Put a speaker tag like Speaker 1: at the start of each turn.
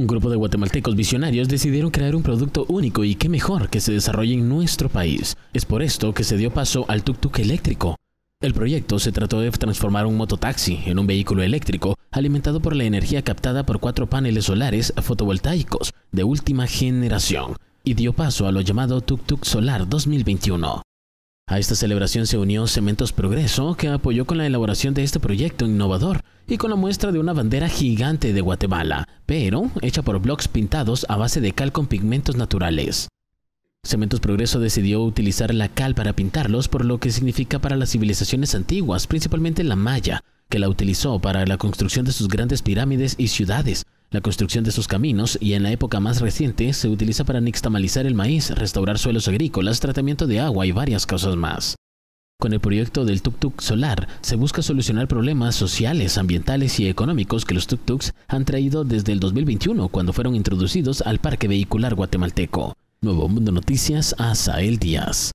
Speaker 1: Un grupo de guatemaltecos visionarios decidieron crear un producto único y qué mejor que se desarrolle en nuestro país. Es por esto que se dio paso al tuk-tuk eléctrico. El proyecto se trató de transformar un mototaxi en un vehículo eléctrico alimentado por la energía captada por cuatro paneles solares fotovoltaicos de última generación y dio paso a lo llamado Tuk Tuk Solar 2021. A esta celebración se unió Cementos Progreso, que apoyó con la elaboración de este proyecto innovador y con la muestra de una bandera gigante de Guatemala, pero hecha por bloques pintados a base de cal con pigmentos naturales. Cementos Progreso decidió utilizar la cal para pintarlos por lo que significa para las civilizaciones antiguas, principalmente la maya, que la utilizó para la construcción de sus grandes pirámides y ciudades, la construcción de sus caminos y en la época más reciente se utiliza para nixtamalizar el maíz, restaurar suelos agrícolas, tratamiento de agua y varias cosas más. Con el proyecto del tuk-tuk solar se busca solucionar problemas sociales, ambientales y económicos que los tuk-tuks han traído desde el 2021 cuando fueron introducidos al parque vehicular guatemalteco. Nuevo Mundo Noticias, Asael Díaz.